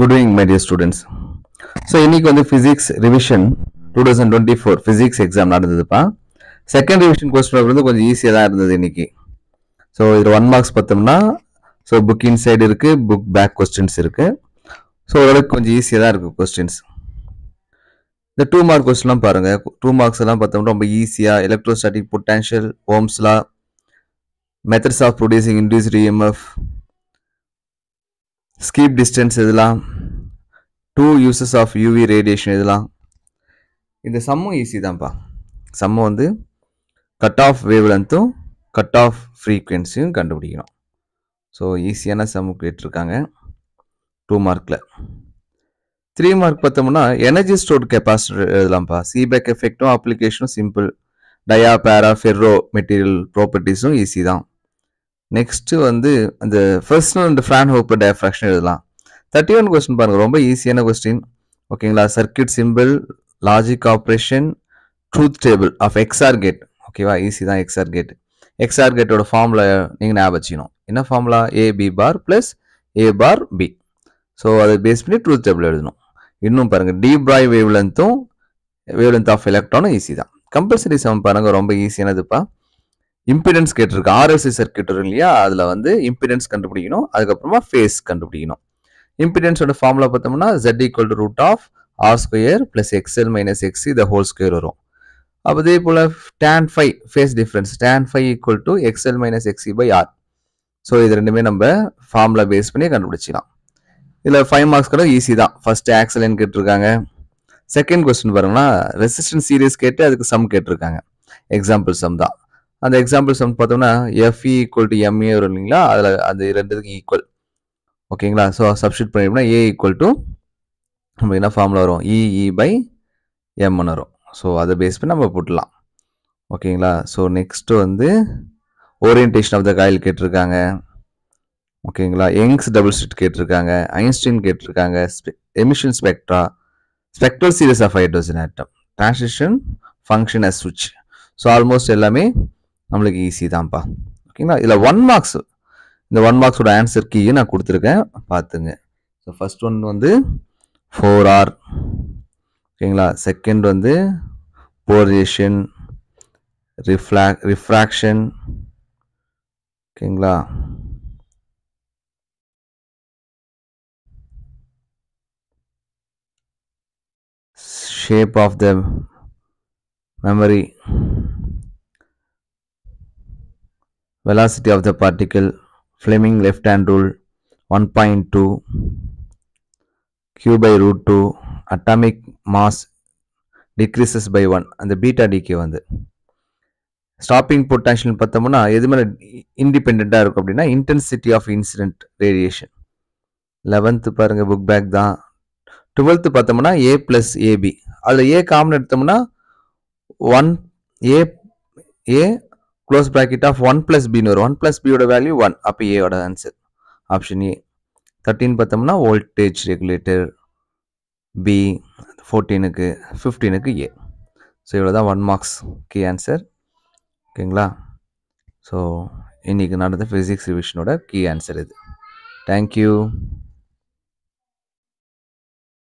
good evening my dear students so இன்னைக்கு வந்து physics revision two thousand twenty four physics exam நடந்ததுப்பா second revision question வந்து கொஞ்சம் ஈஸியாக தான் இருந்தது இன்னைக்கு ஸோ இதில் ஒன் மார்க்ஸ் பார்த்தோம்னா ஸோ புக் இன்சைடு இருக்குது புக் பேக் கொஸ்டின்ஸ் இருக்குது ஸோ ஓரளவுக்கு கொஞ்சம் ஈஸியாக தான் இருக்குது கொஸ்டின்ஸ் இந்த டூ மார்க் கொஸ்டின்லாம் பாருங்கள் டூ மார்க்ஸ் எல்லாம் பார்த்தோம்னா ரொம்ப ஈஸியாக electrostatic potential Ohm's law methods of producing induced EMF skip distance இதெல்லாம் two uses of UV radiation இதெல்லாம் இந்த சம்மும் ஈஸி தான்ப்பா சம்மம் வந்து கட் ஆஃப் வேவ்லென்த்தும் கட் ஆஃப் ஃப்ரீக்குவென்சியும் கண்டுபிடிக்கணும் ஸோ ஈஸியான சம்மு கேட்டிருக்காங்க டூ மார்க்கில் த்ரீ மார்க் பார்த்தோம்னா எனர்ஜி ஸ்டோர் கெப்பாசிட்டர் எழுதலாம்ப்பா சீபேக் எஃபெக்ட்டும் அப்ளிகேஷனும் simple dia para ferro material ப்ராப்பர்ட்டிஸும் ஈஸி தான் நெக்ஸ்ட்டு வந்து அந்த Fresnel and Fraunhofer diffraction எழுதலாம் தேர்ட்டி ஒன் கொஸ்டின் பாருங்கள் ரொம்ப ஈஸியான கொஸ்டின் ஓகேங்களா circuit simple logic operation truth table of XOR gate ஓகேவா ஈஸி தான் எக்ஸ்ஆர் கேட் எக்ஸ்ஆர் கேட்டோட ஃபார்முலா நீங்கள் ஞாபகம் வச்சுக்கணும் என்ன formula A B bar plus A bar B so அதை பேஸ் பண்ணி ட்ரூத் டேபிள் எழுதணும் இன்னும் பாருங்கள் டி பிராய் வேவ்லென்த்தும் வேவ்லென்த் ஆஃப் எலக்ட்ரானும் ஈஸி தான் கம்பல்சரி சம் பாருங்கள் ரொம்ப ஈஸியானதுப்பா இம்பிடன்ஸ் கேட்டிருக்கு ஆர்எஸ்சி சர்க்கியூட் இருக்கு இல்லையா அதில் வந்து இம்பிடன்ஸ் கண்டுபிடிக்கணும் அதுக்கப்புறமா ஃபேஸ் கண்டுபிடிக்கணும் இம்பிடன்ஸோட ஃபார்முலா பார்த்தோம்னா Z equal to root of R square plus X L minus X இந்த ஹோல் ஸ்கொயர் வரும் அப்போ இதே போல் tan phi phase difference tan phi equal to X L minus X C by R so இது ரெண்டுமே நம்ம ஃபார்முலா பேஸ் பண்ணி கண்டுபிடிச்சிக்கலாம் இதில் ஃபைவ் மார்க்ஸ் கூட ஈஸி தான் ஃபர்ஸ்ட் ஆக்சலன் கேட்டிருக்காங்க செகண்ட் கொஸ்டின் பாருங்கன்னா ரெசிஸ்டன்ஸ் சீரியஸ் கேட்டு அதுக்கு சம் கேட்டிருக்காங்க எக்ஸாம்பிள் சம் தான் அந்த எக்ஸாம்பிள்ஸ் வந்து பார்த்தோம்னா எஃப்இ ஈக்குவல் டு எம்ஏ வரும் இல்லைங்களா அதில் அது ரெண்டுத்துக்கு ஈக்குவல் ஓகேங்களா ஸோ சப்ஸ்டியூட் பண்ணிட்டோம்னா ஏ ஈக்குவல் டு நம்ம என்ன ஃபார்மில் வரும் இஇ பை எம்னு வரும் ஸோ அதை பேஸ் பண்ணி நம்ம போட்டலாம் ஓகேங்களா ஸோ நெக்ஸ்ட்டு வந்து ஓரியன்டேஷன் ஆஃப் த காயில் கேட்டிருக்காங்க ஓகேங்களா யங்ஸ் டபுள் ஸ்லிட் கேட்டிருக்காங்க ஐன்ஸ்டீன் கேட்டிருக்காங்க emission spectra spectral series of hydrogen atom transition function as சுவிட்ச் ஸோ ஆல்மோஸ்ட் எல்லாமே நம்மளுக்கு ஈஸி தான்ப்பா ஓகேங்களா இதில் ஒன் மார்க்ஸ் இந்த ஒன் மார்க்ஸோட ஆன்சர் கீயும் நான் கொடுத்துருக்கேன் பார்த்துங்க ஸோ ஃபஸ்ட் ஒன் வந்து ஃபோர் ஆர் ஓகேங்களா செகண்ட் வந்து போரியேஷன் ரிஃப்ளாக் ரிஃப்ராக்ஷன் ஓகேங்களா shape of the memory velocity of the particle Fleming left hand rule 1.2 q by root 2 atomic mass decreases by 1 அந்த பீட்டா டிகே வந்து ஸ்டாப்பிங் பொட்டான்ஷியல் பார்த்தோம்னா எது மேலே இண்டிபெண்ட்டாக இருக்கும் அப்படின்னா intensity of incident radiation eleventh பாருங்கள் புக் பேக் தான் டுவெல்த்து பார்த்தோம்னா ஏ ப்ளஸ் ஏபி அதில் ஏ காமன் எடுத்தோம்னா one A A close bracket of one plus பின்னு வரும் ஒன் ப்ளஸ் பியோட வேல்யூ ஒன் அப்போ ஏயோட ஆன்சர் ஆப்ஷன் ஏ தேர்ட்டின் பார்த்தோம்னா வோல்டேஜ் ரெகுலேட்டர் பி ஃபோர்டீனுக்கு ஃபிஃப்டீனுக்கு ஏ ஸோ இவ்வளோ தான் ஒன் மார்க்ஸ் கே ஆன்சர் ஓகேங்களா ஸோ இன்றைக்கி நடந்த ஃபிசிக்ஸ் ரிவிஷனோட கீ ஆன்சர் இது தேங்க்யூ